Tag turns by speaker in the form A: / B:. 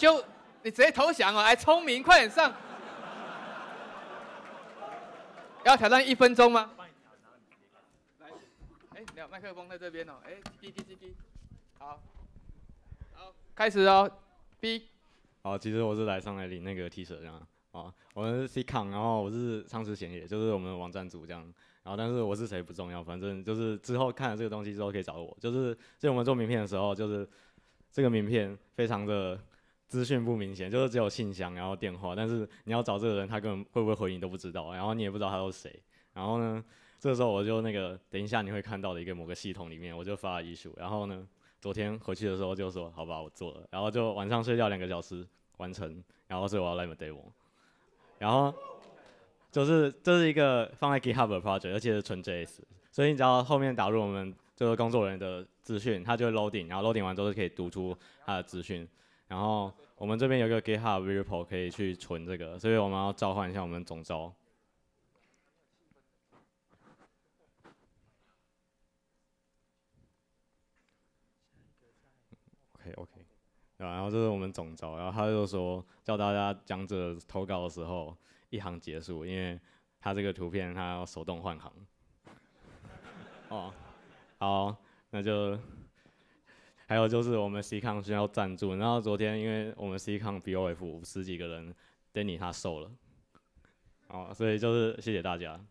A: 就你直接投降哦，哎，聪明，快点上！要挑战一分钟吗？来，哎，你有麦克风在这边哦，哎，滴滴滴滴，好，好，开始哦，B。好，其实我是来上来领那个 T-shirt 这样啊，我是 C k n 然后我是上次贤野，就是我们的网站组这样，然后但是我是谁不重要，反正就是之后看了这个东西之后可以找我，就是在我们做名片的时候，就是这个名片非常的。资讯不明显，就是只有信箱，然后电话，但是你要找这个人，他根本会不会回你都不知道，然后你也不知道他是谁。然后呢，这时候我就那个，等一下你会看到的一个某个系统里面，我就发了遗书。然后呢，昨天回去的时候就说，好吧，我做了。然后就晚上睡觉两个小时完成。然后所以我要来个 d e y o 然后就是这是一个放在 GitHub 的 project，而且是纯 JS。所以你只要后面打入我们这个工作人员的资讯，它就会 loading，然后 loading 完之后就可以读出他的资讯。然后我们这边有个 GitHub repo 可以去存这个，所以我们要召唤一下我们总招。OK OK，然后这是我们总招，然后他就说叫大家讲者投稿的时候一行结束，因为他这个图片他要手动换行。哦，好，那就。还有就是我们 C 康需要赞助，然后昨天因为我们 C 康 B O F 十几个人，Danny 他瘦了，哦，所以就是谢谢大家。